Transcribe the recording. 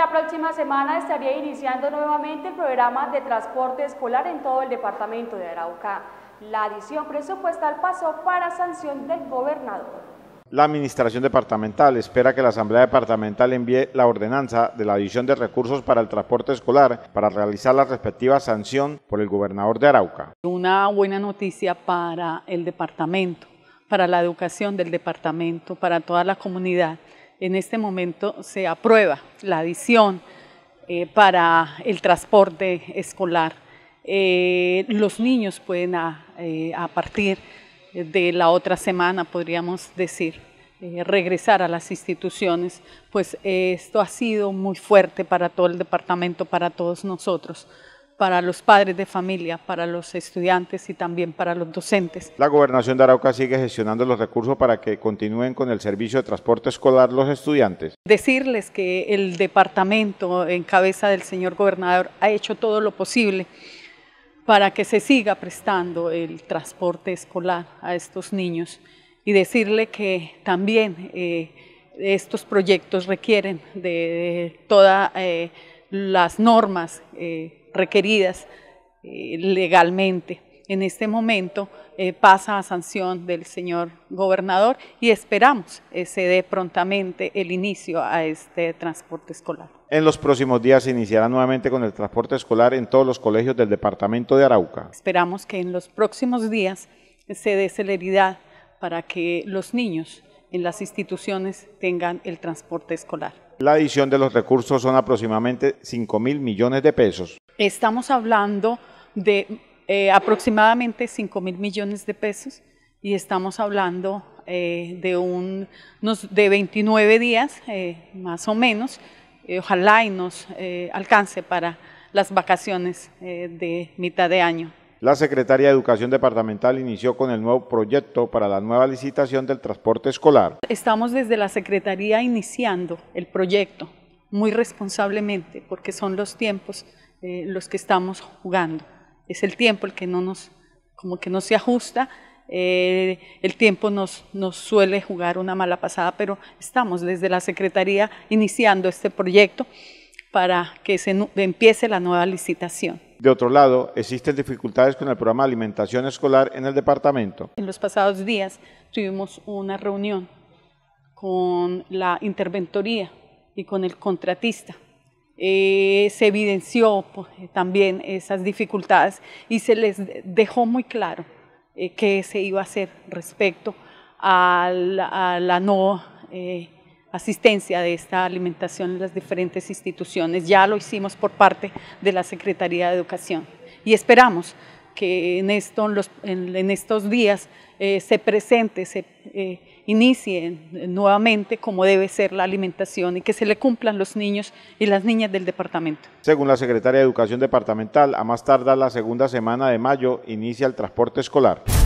la próxima semana estaría iniciando nuevamente el programa de transporte escolar en todo el departamento de Arauca. La adición presupuestal pasó para sanción del gobernador. La Administración Departamental espera que la Asamblea Departamental envíe la ordenanza de la adición de recursos para el transporte escolar para realizar la respectiva sanción por el gobernador de Arauca. Una buena noticia para el departamento, para la educación del departamento, para toda la comunidad en este momento se aprueba la adición eh, para el transporte escolar. Eh, los niños pueden a, ah, eh, a, partir de la otra semana, podríamos decir, regresar a las instituciones, pues esto ha sido muy fuerte para todo el departamento, para todos nosotros para los padres de familia, para los estudiantes y también para los docentes. La gobernación de Arauca sigue gestionando los recursos para que continúen con el servicio de transporte escolar los estudiantes. Decirles que el departamento en cabeza del señor gobernador ha hecho todo lo posible para que se siga prestando el transporte escolar a estos niños y decirle que también eh, estos proyectos requieren de, todas eh, las normas. Eh, requeridas eh, legalmente. En este momento eh, pasa a sanción del señor gobernador y esperamos eh, se dé prontamente el inicio a este transporte escolar. En los próximos días se iniciará nuevamente con el transporte escolar en todos los colegios del departamento de Arauca. Esperamos que en los próximos días se dé celeridad para que los niños en las instituciones tengan el transporte escolar. La adición de los recursos son aproximadamente 5 mil millones de pesos. Estamos hablando de eh, aproximadamente 5 mil millones de pesos y estamos hablando eh, de, un, de 29 días eh, más o menos. ojalá y nos alcance para las vacaciones de mitad de año. La Secretaría de Educación Departamental inició con el nuevo proyecto para la nueva licitación del transporte escolar. Estamos desde la Secretaría iniciando el proyecto muy responsablemente porque son los tiempos eh, los que estamos jugando. Es el tiempo el que no nos, como que no se ajusta, eh, el tiempo nos, suele jugar una mala pasada, pero estamos desde la Secretaría iniciando este proyecto para que se empiece la nueva licitación. De otro lado, existen dificultades con el programa alimentación escolar en el departamento. En los pasados días tuvimos una reunión con la interventoría y con el contratista eh, se evidenció pues, también esas dificultades y se les dejó muy claro eh, qué se iba a hacer respecto a la, no eh, asistencia de esta alimentación en las diferentes instituciones. Ya lo hicimos por parte de la Secretaría de Educación y esperamos que en, esto, en, estos días eh, se presente, se eh, inicie nuevamente como debe ser la alimentación y que se le cumplan los niños y las niñas del departamento. Según la secretaria de Educación Departamental, a más tardar la segunda semana de mayo inicia el transporte escolar.